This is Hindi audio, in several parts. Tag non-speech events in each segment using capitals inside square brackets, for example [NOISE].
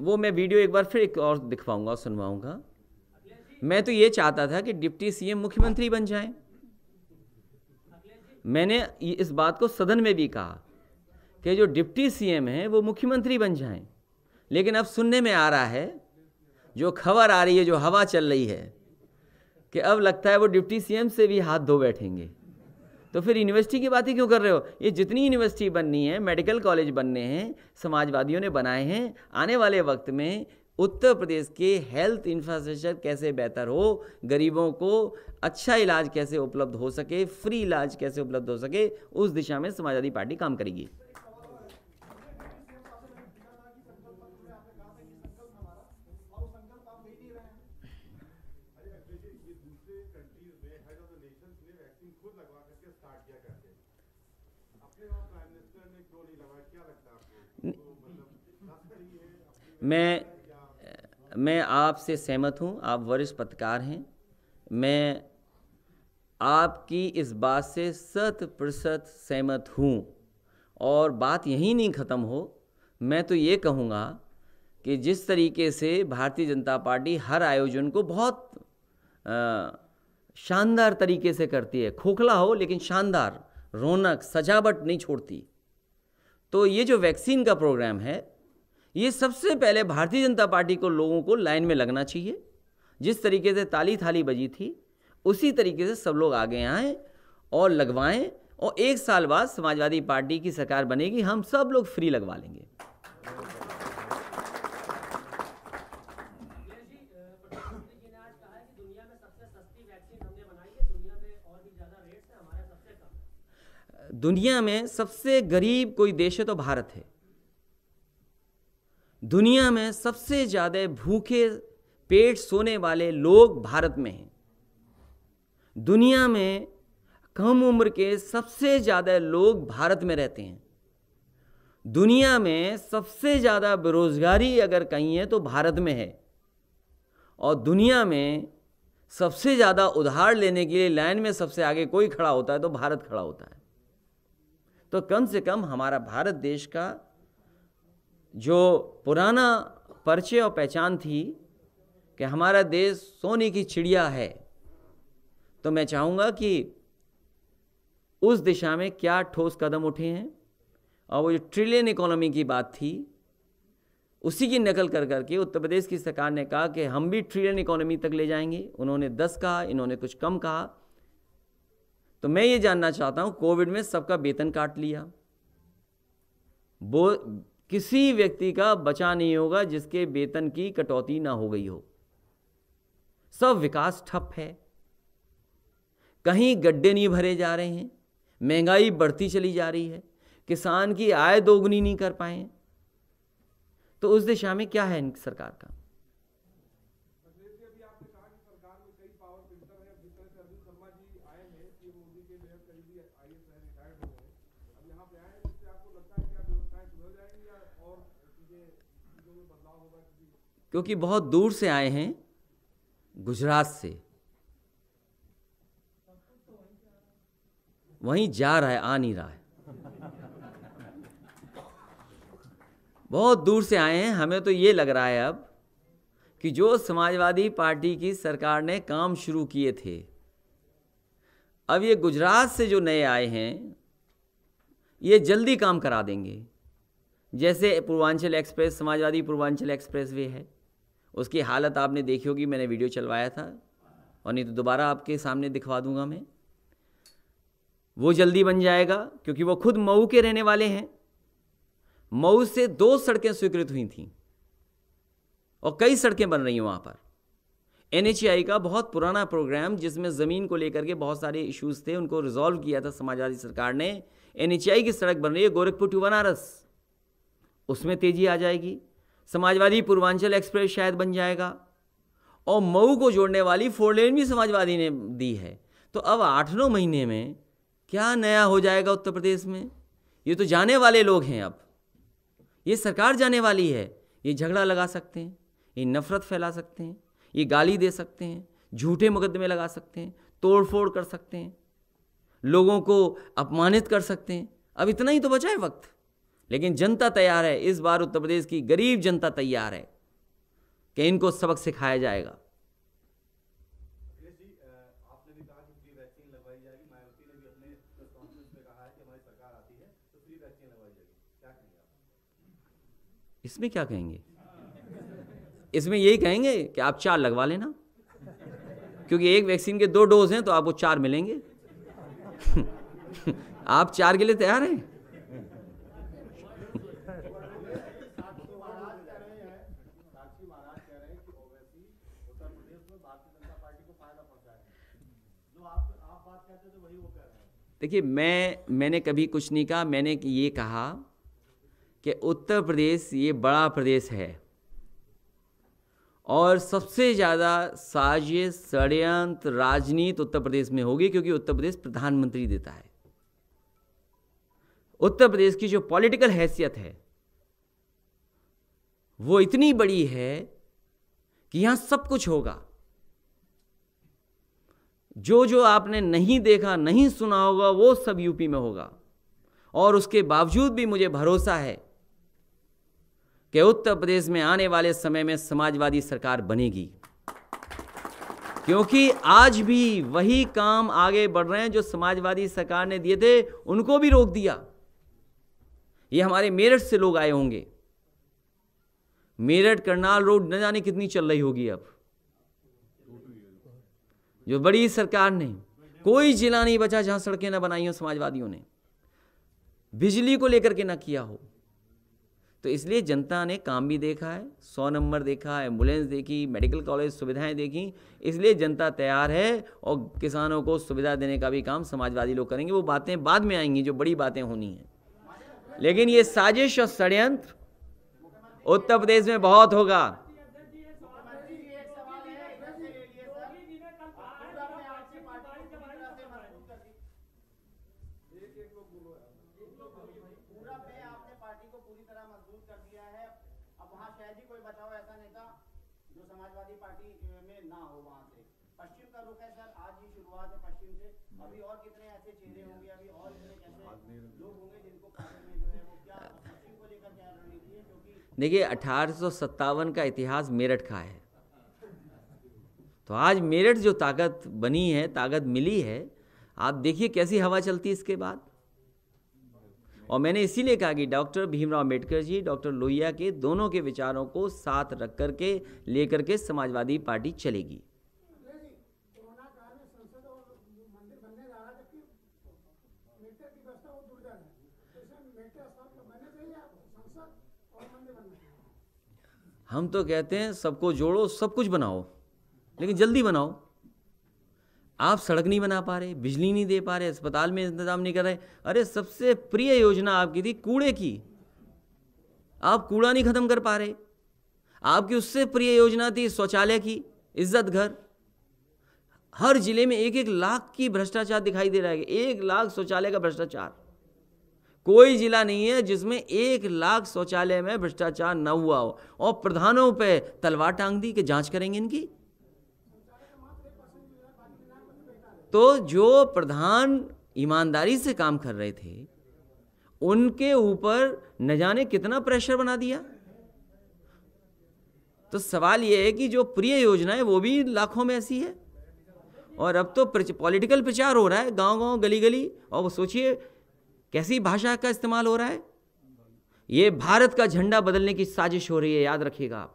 वो मैं वीडियो एक बार फिर एक और दिखवाऊंगा सुनवाऊंगा मैं तो ये चाहता था कि डिप्टी सीएम मुख्यमंत्री बन जाए मैंने इस बात को सदन में भी कहा कि जो डिप्टी सीएम है वो मुख्यमंत्री बन जाएं लेकिन अब सुनने में आ रहा है जो खबर आ रही है जो हवा चल रही है कि अब लगता है वो डिप्टी सीएम से भी हाथ धो बैठेंगे तो फिर यूनिवर्सिटी की बातें क्यों कर रहे हो ये जितनी यूनिवर्सिटी बननी है मेडिकल कॉलेज बनने हैं समाजवादियों ने बनाए हैं आने वाले वक्त में उत्तर प्रदेश के हेल्थ इंफ्रास्ट्रक्चर कैसे बेहतर हो गरीबों को अच्छा इलाज कैसे उपलब्ध हो सके फ्री इलाज कैसे उपलब्ध हो सके उस दिशा में समाजवादी पार्टी काम करेगी मैं मैं आपसे सहमत हूँ आप वरिष्ठ पत्रकार हैं मैं आपकी इस बात से शत प्रतिशत सहमत हूँ और बात यहीं नहीं ख़त्म हो मैं तो ये कहूँगा कि जिस तरीके से भारतीय जनता पार्टी हर आयोजन को बहुत शानदार तरीके से करती है खोखला हो लेकिन शानदार रौनक सजावट नहीं छोड़ती तो ये जो वैक्सीन का प्रोग्राम है ये सबसे पहले भारतीय जनता पार्टी को लोगों को लाइन में लगना चाहिए जिस तरीके से ताली थाली बजी थी उसी तरीके से सब लोग आगे आएँ और लगवाएं और एक साल बाद समाजवादी पार्टी की सरकार बनेगी हम सब लोग फ्री लगवा लेंगे दुनिया में सबसे गरीब कोई देश है तो भारत है दुनिया में सबसे ज़्यादा भूखे पेट सोने वाले लोग भारत में हैं दुनिया में कम उम्र के सबसे ज़्यादा लोग भारत में रहते हैं दुनिया में सबसे ज़्यादा बेरोज़गारी अगर कहीं है तो भारत में है और दुनिया में सबसे ज़्यादा उधार लेने के लिए लाइन में सबसे आगे कोई खड़ा होता है तो भारत खड़ा होता है तो कम से कम हमारा भारत देश का जो पुराना परिचय और पहचान थी कि हमारा देश सोने की चिड़िया है तो मैं चाहूँगा कि उस दिशा में क्या ठोस कदम उठे हैं और वो जो ट्रिलियन इकोनॉमी की बात थी उसी की नकल कर करके उत्तर प्रदेश की सरकार ने कहा कि हम भी ट्रिलियन इकोनॉमी तक ले जाएंगे उन्होंने दस कहा इन्होंने कुछ कम कहा तो मैं ये जानना चाहता हूं कोविड में सबका वेतन काट लिया वो किसी व्यक्ति का बचा नहीं होगा जिसके वेतन की कटौती ना हो गई हो सब विकास ठप है कहीं गड्ढे नहीं भरे जा रहे हैं महंगाई बढ़ती चली जा रही है किसान की आय दोगुनी नहीं कर पाए तो उस दिशा में क्या है सरकार का क्योंकि बहुत दूर से आए हैं गुजरात से वहीं जा रहा है आ नहीं रहा है बहुत दूर से आए हैं हमें तो ये लग रहा है अब कि जो समाजवादी पार्टी की सरकार ने काम शुरू किए थे अब ये गुजरात से जो नए आए हैं ये जल्दी काम करा देंगे जैसे Purvanchal express Samajwadi Purvanchal expressway है उसकी हालत आपने देखी होगी मैंने वीडियो चलवाया था और नहीं तो दोबारा आपके सामने दिखवा दूंगा मैं वो जल्दी बन जाएगा क्योंकि वो खुद मऊ के रहने वाले हैं मऊ से दो सड़कें स्वीकृत हुई थी और कई सड़कें बन रही हैं वहां पर एन का बहुत पुराना प्रोग्राम जिसमें ज़मीन को लेकर के बहुत सारे इश्यूज़ थे उनको रिजॉल्व किया था समाजवादी सरकार ने एन की सड़क बन रही है गोरखपुर टू बनारस उसमें तेज़ी आ जाएगी समाजवादी पूर्वांचल एक्सप्रेस शायद बन जाएगा और मऊ को जोड़ने वाली फोर लेन भी समाजवादी ने दी है तो अब आठ नौ महीने में क्या नया हो जाएगा उत्तर प्रदेश में ये तो जाने वाले लोग हैं अब ये सरकार जाने वाली है ये झगड़ा लगा सकते हैं ये नफ़रत फैला सकते हैं ये गाली दे सकते हैं झूठे मुकदमे लगा सकते हैं तोड़फोड़ कर सकते हैं लोगों को अपमानित कर सकते हैं अब इतना ही तो बचा है वक्त लेकिन जनता तैयार है इस बार उत्तर प्रदेश की गरीब जनता तैयार है कि इनको सबक सिखाया जाएगा इसमें क्या कहेंगे इसमें यही कहेंगे कि आप चार लगवा लेना क्योंकि एक वैक्सीन के दो डोज हैं तो आपको चार मिलेंगे [LAUGHS] आप चार के लिए तैयार हैं देखिए मैं मैंने कभी कुछ नहीं कहा मैंने ये कहा कि उत्तर प्रदेश ये बड़ा प्रदेश है और सबसे ज़्यादा साजिश षडयंत्र राजनीति उत्तर प्रदेश में होगी क्योंकि उत्तर प्रदेश प्रधानमंत्री देता है उत्तर प्रदेश की जो पॉलिटिकल हैसियत है वो इतनी बड़ी है कि यहाँ सब कुछ होगा जो जो आपने नहीं देखा नहीं सुना होगा वो सब यूपी में होगा और उसके बावजूद भी मुझे भरोसा है कि उत्तर प्रदेश में आने वाले समय में समाजवादी सरकार बनेगी क्योंकि आज भी वही काम आगे बढ़ रहे हैं जो समाजवादी सरकार ने दिए थे उनको भी रोक दिया ये हमारे मेरठ से लोग आए होंगे मेरठ करनाल रोड न जाने कितनी चल रही होगी अब जो बड़ी सरकार ने कोई जिला नहीं बचा जहाँ सड़कें ना बनाई हो समाजवादियों ने बिजली को लेकर के ना किया हो तो इसलिए जनता ने काम भी देखा है सौ नंबर देखा एम्बुलेंस देखी मेडिकल कॉलेज सुविधाएं देखी इसलिए जनता तैयार है और किसानों को सुविधा देने का भी काम समाजवादी लोग करेंगे वो बातें बाद में आएंगी जो बड़ी बातें होनी हैं लेकिन ये साजिश और षडयंत्र उत्तर प्रदेश में बहुत होगा पूरा पे आपने पार्टी को पूरी तरह मजबूत कर दिया है अब वहाँ शायद ही कोई बचाओ ऐसा नेता जो समाजवादी पार्टी में ना हो वहाँ से पश्चिम का रुख है सर आज ही शुरुआत है पश्चिम से अभी और कितने ऐसे चेहरे होंगे अभी और लोग होंगे जिनको में जो है वो क्या पश्चिम को लेकर क्या रणनीति है क्योंकि देखिए अठारह का इतिहास मेरठ का है तो आज मेरठ जो ताकत बनी है ताकत मिली है आप देखिए कैसी हवा चलती है इसके बाद और मैंने इसीलिए कहा कि डॉक्टर भीमराव अम्बेडकर जी डॉक्टर लोहिया के दोनों के विचारों को साथ रख कर के लेकर के समाजवादी पार्टी चलेगी हम तो कहते हैं सबको जोड़ो सब कुछ बनाओ लेकिन जल्दी बनाओ आप सड़क नहीं बना पा रहे बिजली नहीं दे पा रहे अस्पताल में इंतजाम नहीं कर रहे अरे सबसे प्रिय योजना आपकी थी कूड़े की आप कूड़ा नहीं खत्म कर पा रहे आपकी उससे प्रिय योजना थी शौचालय की इज्जत घर हर जिले में एक एक लाख की भ्रष्टाचार दिखाई दे रहा है एक लाख शौचालय का भ्रष्टाचार कोई जिला नहीं है जिसमें एक लाख शौचालय में भ्रष्टाचार न हुआ हो और प्रधानों पर तलवार टांग दी कि जांच करेंगे इनकी तो जो प्रधान ईमानदारी से काम कर रहे थे उनके ऊपर न जाने कितना प्रेशर बना दिया तो सवाल यह है कि जो प्रिय योजनाएं वो भी लाखों में ऐसी है और अब तो पॉलिटिकल प्रचार हो रहा है गांव गांव गली गली और वो सोचिए कैसी भाषा का इस्तेमाल हो रहा है ये भारत का झंडा बदलने की साजिश हो रही है याद रखिएगा आप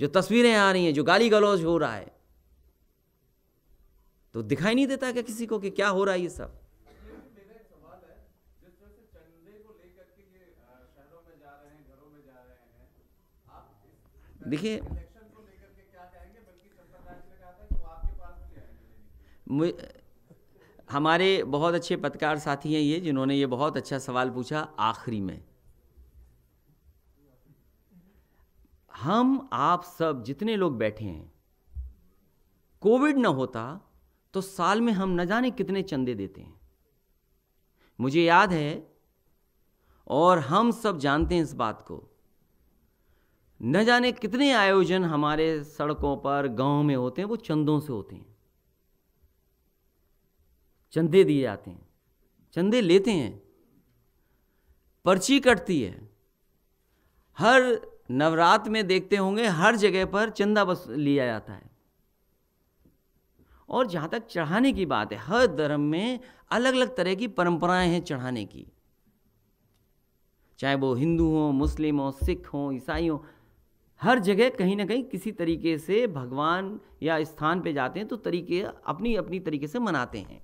जो तस्वीरें आ रही हैं जो गाली गलौज हो रहा है तो दिखाई नहीं देता क्या किसी को कि क्या हो रहा है ये सब देखिए हमारे बहुत अच्छे पत्रकार साथी हैं ये जिन्होंने ये बहुत अच्छा सवाल पूछा आखिरी में हम आप सब जितने लोग बैठे हैं कोविड ना होता तो साल में हम न जाने कितने चंदे देते हैं मुझे याद है और हम सब जानते हैं इस बात को न जाने कितने आयोजन हमारे सड़कों पर गांव में होते हैं वो चंदों से होते हैं चंदे दिए जाते हैं चंदे लेते हैं पर्ची कटती है हर नवरात्र में देखते होंगे हर जगह पर चंदा बस लिया जाता है और जहाँ तक चढ़ाने की बात है हर धर्म में अलग अलग तरह की परंपराएं हैं चढ़ाने की चाहे वो हिंदू हो मुस्लिम हो सिख हो ईसाई हो हर जगह कहीं ना कहीं किसी तरीके से भगवान या स्थान पे जाते हैं तो तरीके अपनी अपनी तरीके से मनाते हैं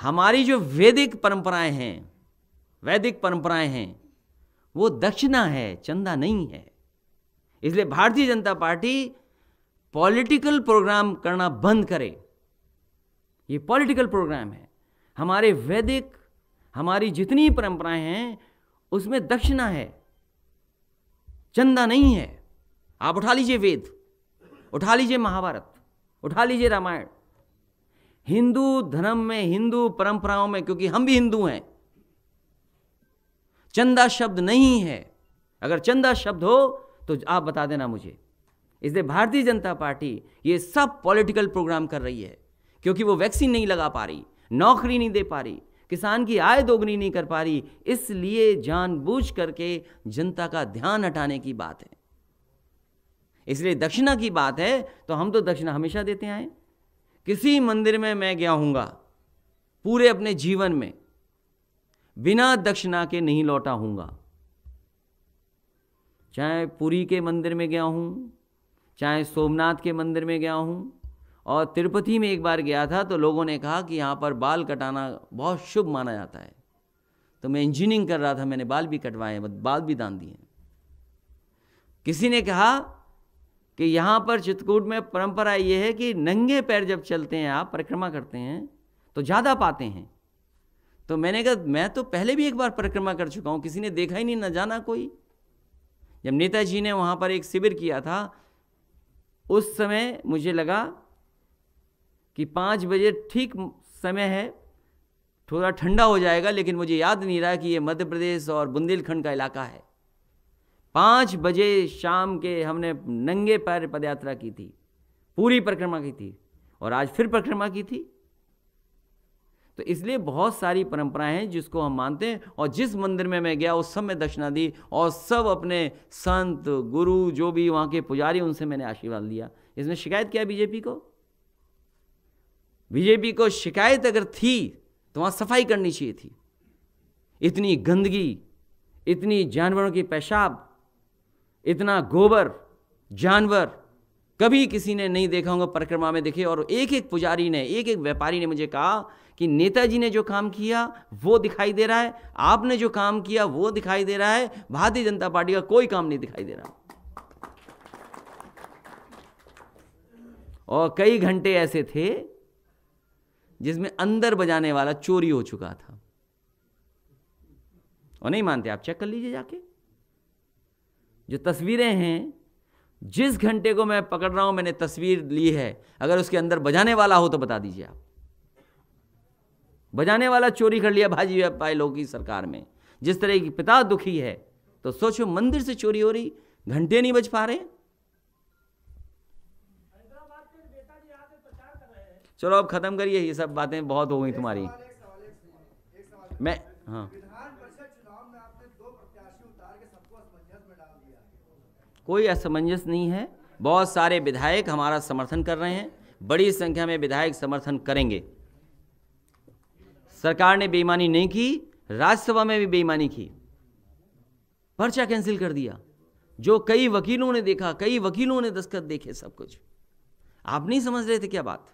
हमारी जो वैदिक परंपराएं हैं वैदिक परंपराएं हैं वो दक्षिणा है चंदा नहीं है इसलिए भारतीय जनता पार्टी पॉलिटिकल प्रोग्राम करना बंद करे ये पॉलिटिकल प्रोग्राम है हमारे वैदिक हमारी जितनी परंपराएं हैं उसमें दक्षिणा है चंदा नहीं है आप उठा लीजिए वेद उठा लीजिए महाभारत उठा लीजिए रामायण हिंदू धर्म में हिंदू परंपराओं में क्योंकि हम भी हिंदू हैं चंदा शब्द नहीं है अगर चंदा शब्द हो तो आप बता देना मुझे इसलिए भारतीय जनता पार्टी ये सब पॉलिटिकल प्रोग्राम कर रही है क्योंकि वो वैक्सीन नहीं लगा पा रही नौकरी नहीं दे पा रही किसान की आय दोगुनी नहीं कर पा रही इसलिए जानबूझ करके जनता का ध्यान हटाने की बात है इसलिए दक्षिणा की बात है तो हम तो दक्षिणा हमेशा देते आए किसी मंदिर में मैं गया हूंगा पूरे अपने जीवन में बिना दक्षिणा के नहीं लौटा हूंगा चाहे पुरी के मंदिर में गया हूँ चाहे सोमनाथ के मंदिर में गया हूँ और तिरुपति में एक बार गया था तो लोगों ने कहा कि यहाँ पर बाल कटाना बहुत शुभ माना जाता है तो मैं इंजीनियरिंग कर रहा था मैंने बाल भी कटवाए बाल भी दान दिए किसी ने कहा कि यहाँ पर चित्रकूट में परंपरा ये है कि नंगे पैर जब चलते हैं आप परिक्रमा करते हैं तो ज़्यादा पाते हैं तो मैंने कहा मैं तो पहले भी एक बार परिक्रमा कर चुका हूँ किसी ने देखा ही नहीं न जाना कोई जब नेताजी ने वहाँ पर एक शिविर किया था उस समय मुझे लगा कि पाँच बजे ठीक समय है थोड़ा ठंडा हो जाएगा लेकिन मुझे याद नहीं रहा कि ये मध्य प्रदेश और बुंदेलखंड का इलाका है पाँच बजे शाम के हमने नंगे पैर पदयात्रा की थी पूरी परिक्रमा की थी और आज फिर परिक्रमा की थी तो इसलिए बहुत सारी परंपराएं हैं जिसको हम मानते हैं और जिस मंदिर में मैं गया उस सब में दक्षिणा दी और सब अपने संत गुरु जो भी वहाँ के पुजारी उनसे मैंने आशीर्वाद लिया इसमें शिकायत किया बीजेपी को बीजेपी को शिकायत अगर थी तो वहाँ सफाई करनी चाहिए थी इतनी गंदगी इतनी जानवरों की पेशाब इतना गोबर जानवर कभी किसी ने नहीं देखा होगा परिक्रमा में देखे और एक एक पुजारी ने एक एक व्यापारी ने मुझे कहा कि नेताजी ने जो काम किया वो दिखाई दे रहा है आपने जो काम किया वो दिखाई दे रहा है भारतीय जनता पार्टी का कोई काम नहीं दिखाई दे रहा और कई घंटे ऐसे थे जिसमें अंदर बजाने वाला चोरी हो चुका था और नहीं मानते आप चेक कर लीजिए जाके जो तस्वीरें हैं जिस घंटे को मैं पकड़ रहा हूं मैंने तस्वीर ली है अगर उसके अंदर बजाने वाला हो तो बता दीजिए आप बजाने वाला चोरी कर लिया भाजी भाई लोगों की सरकार में जिस तरह की पिता दुखी है तो सोचो मंदिर से चोरी हो रही घंटे नहीं बज पा रहे चलो अब खत्म करिए ये सब बातें बहुत हो गई तुम्हारी मैं हाँ कोई असमंजस नहीं है बहुत सारे विधायक हमारा समर्थन कर रहे हैं बड़ी संख्या में विधायक समर्थन करेंगे सरकार ने बेईमानी नहीं की राज्यसभा में भी बेईमानी की पर्चा कैंसिल कर दिया जो कई वकीलों ने देखा कई वकीलों ने दस्तखत देखे सब कुछ आप नहीं समझ रहे थे क्या बात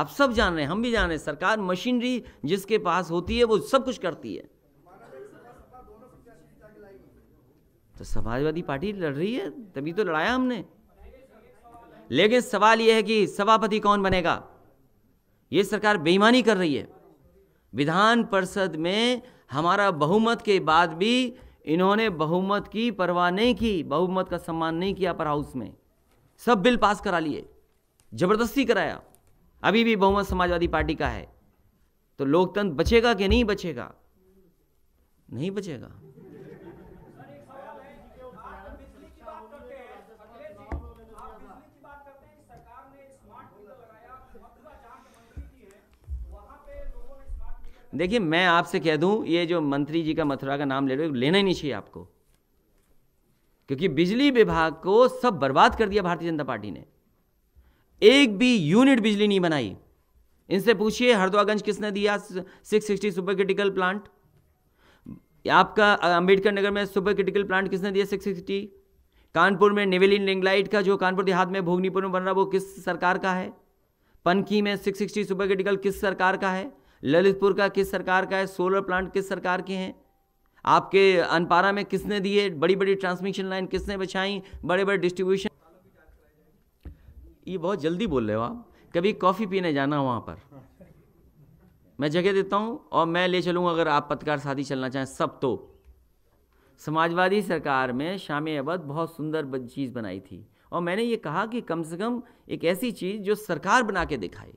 आप सब जान रहे हैं हम भी जान रहे हैं सरकार मशीनरी जिसके पास होती है वो सब कुछ करती है तो समाजवादी पार्टी लड़ रही है तभी तो लड़ाया हमने लेकिन सवाल यह है कि सभापति कौन बनेगा ये सरकार बेईमानी कर रही है विधान परिषद में हमारा बहुमत के बाद भी इन्होंने बहुमत की परवाह नहीं की बहुमत का सम्मान नहीं किया पर हाउस में सब बिल पास करा लिए जबरदस्ती कराया अभी भी बहुमत समाजवादी पार्टी का है तो लोकतंत्र बचेगा कि नहीं बचेगा नहीं बचेगा देखिए मैं आपसे कह दूं ये जो मंत्री जी का मथुरा का नाम ले रहे हो लेना ही नहीं चाहिए आपको क्योंकि बिजली विभाग को सब बर्बाद कर दिया भारतीय जनता पार्टी ने एक भी यूनिट बिजली नहीं बनाई इनसे पूछिए हरद्वागंज किसने दिया six sixty super critical plant आपका अंबेडकर नगर में सुपर क्रिटिकल प्लांट किसने दिया सिक्सटी कानपुर में नेवेलिन लिंगलाइट का जो कानपुर देहात में भोगनीपुर में बन रहा वो किस सरकार का है पनकी में सिक्सटी सुपर क्रिटिकल किस सरकार का है ललितपुर का किस सरकार का है सोलर प्लांट किस सरकार के हैं आपके अनपारा में किसने दिए बड़ी बड़ी ट्रांसमिशन लाइन किसने बछाई बड़े बड़े डिस्ट्रीब्यूशन ये बहुत जल्दी बोल रहे हो आप कभी कॉफ़ी पीने जाना वहाँ पर मैं जगह देता हूँ और मैं ले चलूँगा अगर आप पत्रकार शादी चलना चाहें सब तो समाजवादी सरकार में शाम अवध बहुत सुंदर चीज़ बनाई थी और मैंने ये कहा कि कम से कम एक ऐसी चीज़ जो सरकार बना के दिखाई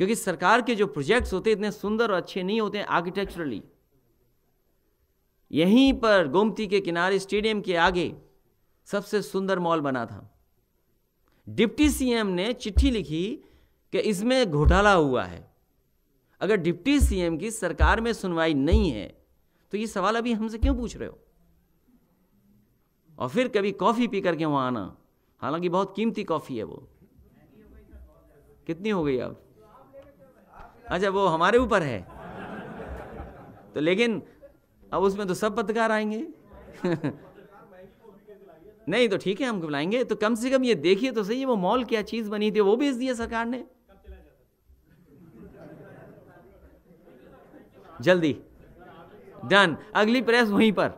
क्योंकि सरकार के जो प्रोजेक्ट्स होते इतने सुंदर और अच्छे नहीं होते आर्किटेक्चरली यहीं पर गोमती के किनारे स्टेडियम के आगे सबसे सुंदर मॉल बना था डिप्टी सीएम ने चिट्ठी लिखी कि इसमें घोटाला हुआ है अगर डिप्टी सीएम की सरकार में सुनवाई नहीं है तो ये सवाल अभी हमसे क्यों पूछ रहे हो और फिर कभी कॉफ़ी पी करके वहां आना हालांकि बहुत कीमती कॉफ़ी है वो कितनी हो गई अब अच्छा वो हमारे ऊपर है तो लेकिन अब उसमें तो सब पत्रकार आएंगे [LAUGHS] नहीं तो ठीक है हम बुलाएंगे तो कम से कम ये देखिए तो सही वो मॉल क्या चीज़ बनी थी वो भेज दिया सरकार ने जल्दी डन अगली प्रेस वहीं पर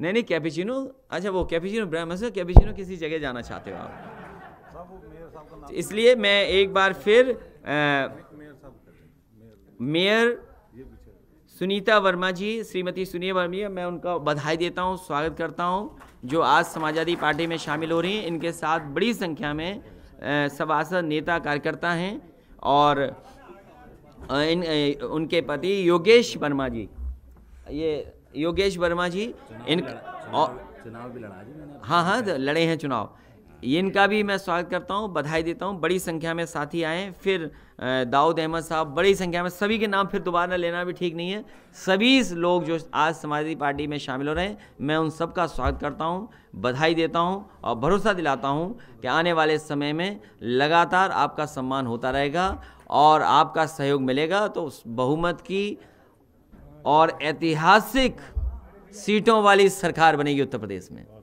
नहीं नहीं कैपिचिनो अच्छा वो कैपेचिनो ब्राह्मण कैपिचिनो किसी जगह जाना चाहते हो आप इसलिए मैं एक बार फिर मेयर सुनीता वर्मा जी श्रीमती सुनीता वर्मा मैं उनका बधाई देता हूँ स्वागत करता हूँ जो आज समाजवादी पार्टी में शामिल हो रही हैं इनके साथ बड़ी संख्या में सभासद नेता कार्यकर्ता हैं और इन उनके पति योगेश वर्मा जी ये योगेश वर्मा जी इन चुनाव भी लड़ा जी हाँ हाँ लड़े हैं चुनाव इनका भी मैं स्वागत करता हूँ बधाई देता हूँ बड़ी संख्या में साथी आए फिर दाऊद अहमद साहब बड़ी संख्या में सभी के नाम फिर दोबारा लेना भी ठीक नहीं है सभी लोग जो आज समाजवादी पार्टी में शामिल हो रहे हैं मैं उन सबका स्वागत करता हूँ बधाई देता हूँ और भरोसा दिलाता हूँ कि आने वाले समय में लगातार आपका सम्मान होता रहेगा और आपका सहयोग मिलेगा तो उस बहुमत की और ऐतिहासिक सीटों वाली सरकार बनेगी उत्तर प्रदेश में